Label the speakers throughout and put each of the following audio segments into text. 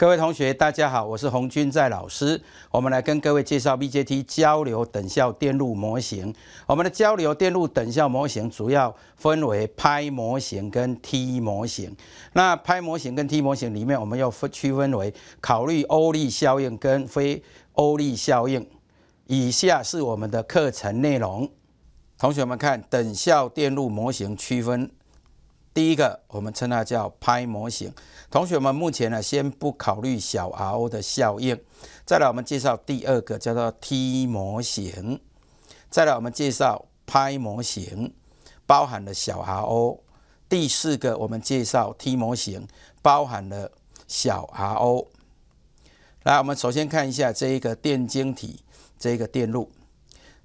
Speaker 1: 各位同学，大家好，我是洪军在老师。我们来跟各位介绍 BJT 交流等效电路模型。我们的交流电路等效模型主要分为拍模型跟 T 模型。那拍模型跟 T 模型里面，我们要分区分为考虑欧力效应跟非欧力效应。以下是我们的课程内容。同学们看，等效电路模型区分。第一个，我们称它叫拍模型。同学们目前呢，先不考虑小 R O 的效应。再来，我们介绍第二个，叫做 T 模型。再来，我们介绍拍模型，包含了小 R O。第四个，我们介绍 T 模型，包含了小 R O。来，我们首先看一下这一个电晶体这个电路。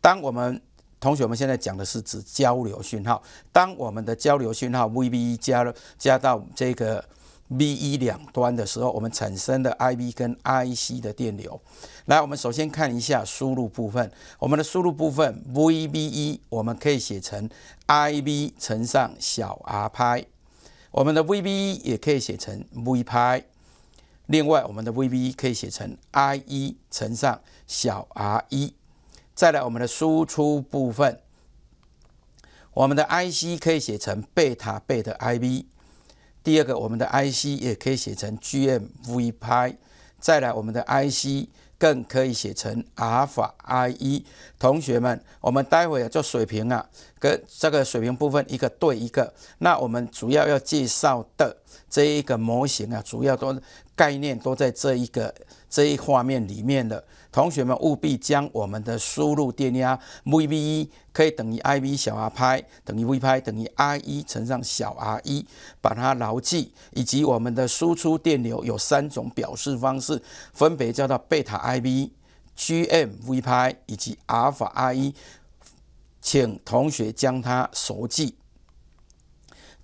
Speaker 1: 当我们同学们现在讲的是指交流讯号。当我们的交流讯号 VBE 加了加到这个 BE 两端的时候，我们产生的 IB 跟 IC 的电流。来，我们首先看一下输入部分。我们的输入部分 VBE 我们可以写成 IB 乘上小 R 派。我们的 VBE 也可以写成 V 派。另外，我们的 VBE 可以写成 IE 乘上小 R 一。再来，我们的输出部分，我们的 Ic 可以写成贝塔贝的 Ib。第二个，我们的 Ic 也可以写成 gmv 派。再来，我们的 Ic 更可以写成阿尔法 IE。同学们，我们待会啊做水平啊，跟这个水平部分一个对一个。那我们主要要介绍的这一个模型啊，主要都概念都在这一个这一画面里面了。同学们务必将我们的输入电压 v b 一可以等于 I B 小 r 拍，等于 V 拍，等于 r 一乘上小 r 一，把它牢记。以及我们的输出电流有三种表示方式，分别叫做贝塔 I B、G M V 拍以及阿尔法 r 一，请同学将它熟记。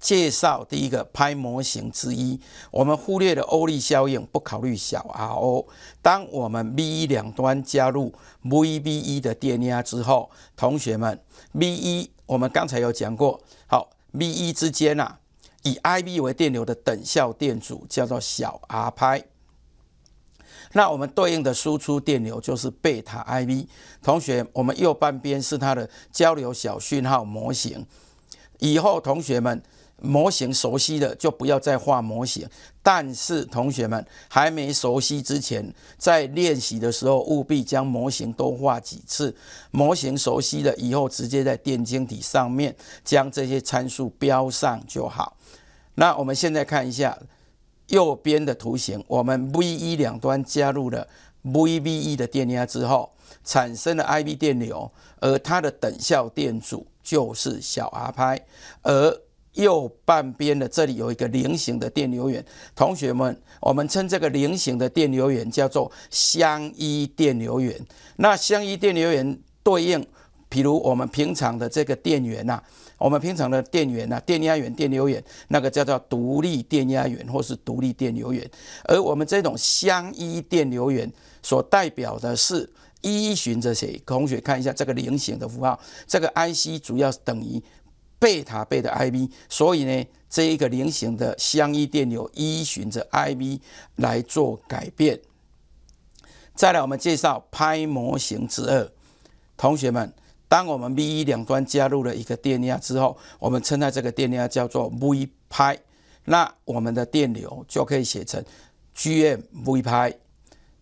Speaker 1: 介绍第一个拍模型之一，我们忽略了欧力效应，不考虑小 R O。当我们 V 一两端加入 V V 一的电压之后，同学们 V 一我们刚才有讲过，好 V 一之间呐，以 I B 为电流的等效电阻叫做小 R 拍。那我们对应的输出电流就是贝塔 I B。同学，我们右半边是它的交流小讯号模型。以后同学们。模型熟悉的就不要再画模型，但是同学们还没熟悉之前，在练习的时候务必将模型都画几次。模型熟悉了以后，直接在电晶体上面将这些参数标上就好。那我们现在看一下右边的图形，我们 V1 两端加入了 V1V1 的电压之后，产生了 i v 电流，而它的等效电阻就是小 R 派，而右半边的这里有一个菱形的电流源，同学们，我们称这个菱形的电流源叫做相依电流源。那相依电流源对应，比如我们平常的这个电源呐，我们平常的电源呐，电压源、电流源，那个叫做独立电压源或是独立电流源。而我们这种相依电流源所代表的是依循着谁？同学看一下这个菱形的符号，这个 Ic 主要等于。贝塔倍的 Ib，所以呢，这一个菱形的相依电流依循着 Ib 来做改变。再来，我们介绍拍模型之二。同学们，当我们 BE 两端加入了一个电压之后，我们称它这个电压叫做 v 拍，那我们的电流就可以写成 g m v 拍。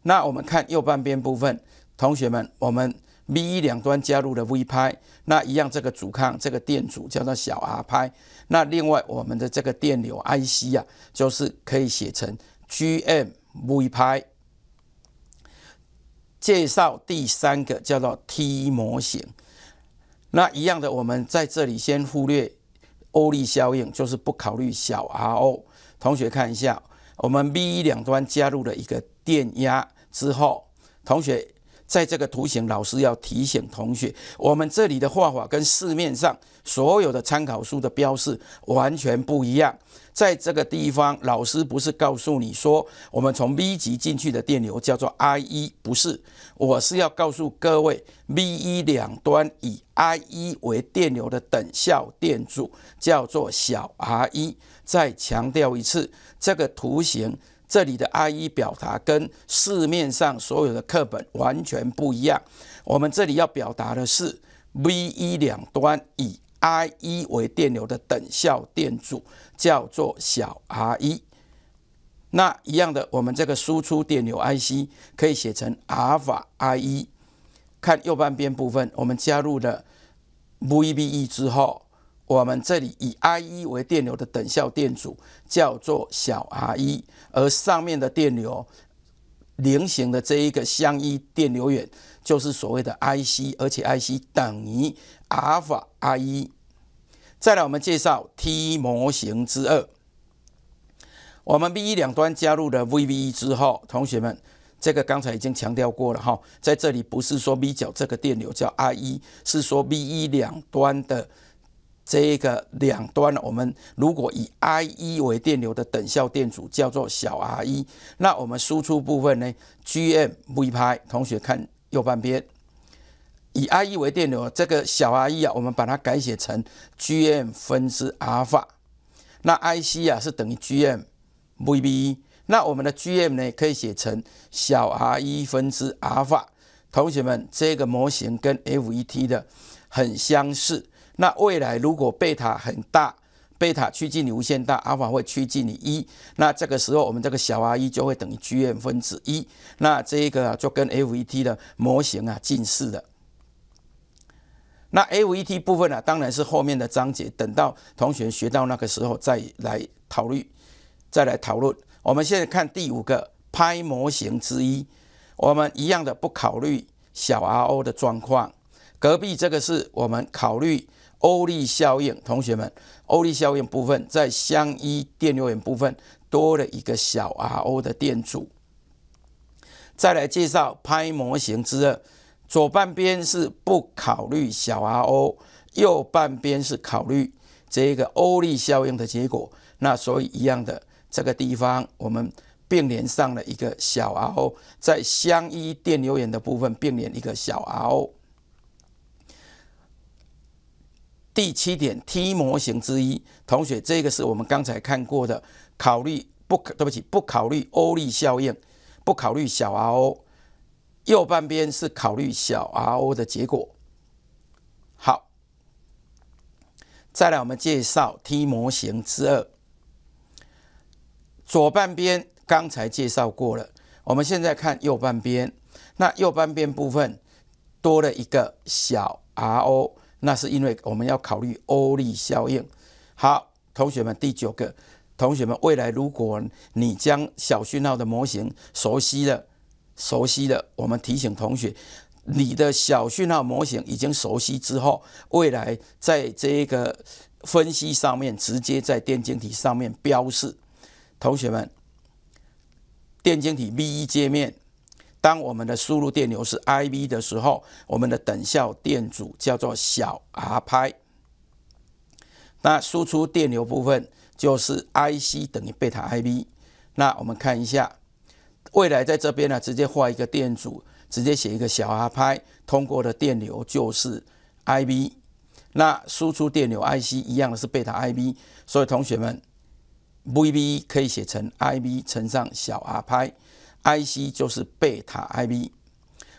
Speaker 1: 那我们看右半边部分，同学们，我们。V E 两端加入了 V 拍，那一样，这个阻抗，这个电阻叫做小 r pi。那另外，我们的这个电流 I C 啊，就是可以写成 G M V 拍。介绍第三个叫做 T 模型。那一样的，我们在这里先忽略欧力效应，就是不考虑小 r o。同学看一下，我们 V 两端加入了一个电压之后，同学。在这个图形，老师要提醒同学，我们这里的画法跟市面上所有的参考书的标示完全不一样。在这个地方，老师不是告诉你说，我们从 V 级进去的电流叫做 I 一，不是，我是要告诉各位 v 一两端以 I 一为电流的等效电阻叫做小 R 一。再强调一次，这个图形。这里的 Ie 表达跟市面上所有的课本完全不一样。我们这里要表达的是 v 一两端以 Ie 为电流的等效电阻叫做小 r 一。那一样的，我们这个输出电流 Ic 可以写成阿尔法 Ie。看右半边部分，我们加入了 v b e 之后。我们这里以 i 一为电流的等效电阻，叫做小 r 一，而上面的电流，菱形的这一个相依电流源，就是所谓的 Ic，而且 Ic 等于阿尔法 i 一。再来，我们介绍 T 模型之二，我们 BE 两端加入了 v v e 之后，同学们，这个刚才已经强调过了哈，在这里不是说 V 角这个电流叫 i 一，是说 BE 两端的。这一个两端，我们如果以 I1 为电流的等效电阻，叫做小 R1。那我们输出部分呢？Gm v 拍，同学看右半边，以 I1 为电流，这个小 R1 啊，我们把它改写成 Gm 分之阿尔法。那 Ic 啊是等于 Gm Vbe。那我们的 Gm 呢可以写成小 R1 分之阿尔法。同学们，这个模型跟 FET 的很相似。那未来如果贝塔很大，贝塔趋近于无限大，阿尔法会趋近于一，那这个时候我们这个小 r 一就会等于 g n 分之一，那这一个就跟 FET 的模型啊近似的。那 FET 部分呢，当然是后面的章节，等到同学学到那个时候再来讨论，再来讨论。我们现在看第五个拍模型之一，我们一样的不考虑小 rO 的状况，隔壁这个是我们考虑。欧利效应，同学们，欧利效应部分在相依电流源部分多了一个小 R O 的电阻。再来介绍拍模型之二，左半边是不考虑小 R O，右半边是考虑这个欧利效应的结果。那所以一样的，这个地方我们并联上了一个小 R O，在相依电流源的部分并联一个小 R O。第七点 T 模型之一，同学，这个是我们刚才看过的，考虑不，对不起，不考虑欧利效应，不考虑小 RO，右半边是考虑小 RO 的结果。好，再来我们介绍 T 模型之二，左半边刚才介绍过了，我们现在看右半边，那右半边部分多了一个小 RO。那是因为我们要考虑欧利效应。好，同学们，第九个，同学们，未来如果你将小讯号的模型熟悉了，熟悉了，我们提醒同学，你的小讯号模型已经熟悉之后，未来在这个分析上面，直接在电晶体上面标示。同学们，电晶体 V1 界面。当我们的输入电流是 I B 的时候，我们的等效电阻叫做小 r pi。那输出电流部分就是 I C 等于贝塔 I B。那我们看一下，未来在这边呢，直接画一个电阻，直接写一个小 r pi，通过的电流就是 I B。那输出电流 I C 一样的是贝塔 I B。所以同学们，V B 可以写成 I B 乘上小 r pi。Ic 就是贝塔 IB，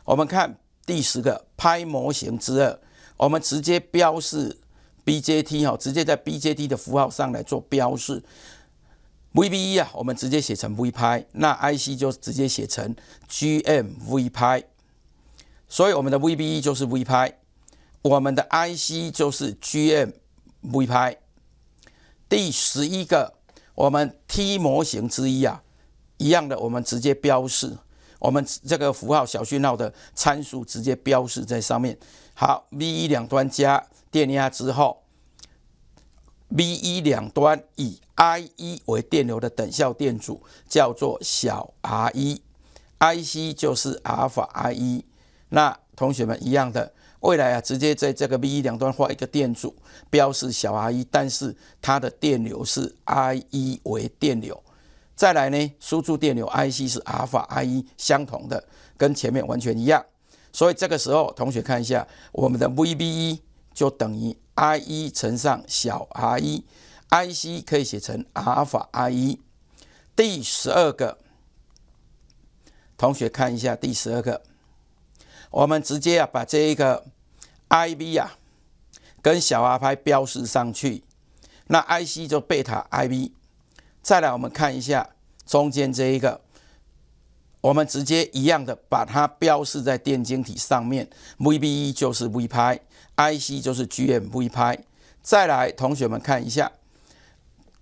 Speaker 1: 我们看第十个拍模型之二，我们直接标示 BJT 哈，直接在 BJT 的符号上来做标示 VBE 啊，我们直接写成 V 拍，那 IC 就直接写成 gmV 拍，所以我们的 VBE 就是 V 拍，我们的 IC 就是 gmV 拍。第十一个我们 T 模型之一啊。一样的，我们直接标示，我们这个符号小讯号的参数直接标示在上面。好，V 一两端加电压之后，V 一两端以 I 一为电流的等效电阻叫做小 r 一，Ic 就是阿尔法 r 一。那同学们一样的，未来啊，直接在这个 V 一两端画一个电阻，标示小 r 一，但是它的电流是 I 一为电流。再来呢，输出电流 Ic 是阿尔法 i 一相同的，跟前面完全一样。所以这个时候，同学看一下，我们的 Vbe 就等于 i 一乘上小 r1，Ic 可以写成阿尔法 i 一。第十二个，同学看一下第十二个，我们直接啊把这一个 Ib 啊跟小 r 拍标示上去，那 Ic 就贝塔 Ib。再来，我们看一下中间这一个，我们直接一样的把它标示在电晶体上面，VBE 就是 v 拍 i c 就是 g m v 拍。再来，同学们看一下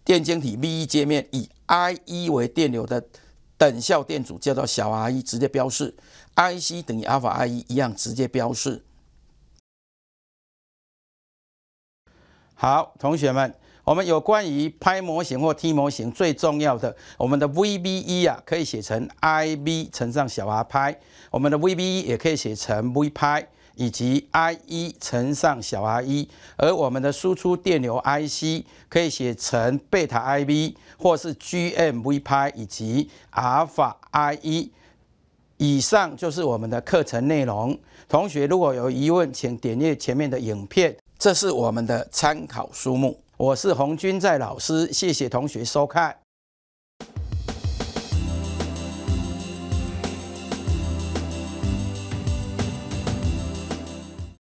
Speaker 1: 电晶体 V e 界面以 i 一为电流的等效电阻叫做小 r 一，直接标示 IC 等于阿尔法 i 一，一样直接标示。好，同学们。我们有关于拍模型或 T 模型最重要的，我们的 Vb e 啊可以写成 IB 乘上小 r 拍，我们的 Vb e 也可以写成 v 拍，以及 IE 乘上小 r 一，而我们的输出电流 IC 可以写成贝塔 IB，或是 g m v 拍以及阿尔法 IE。以上就是我们的课程内容。同学如果有疑问，请点阅前面的影片。这是我们的参考书目。我是洪军在老师，谢谢同学收看。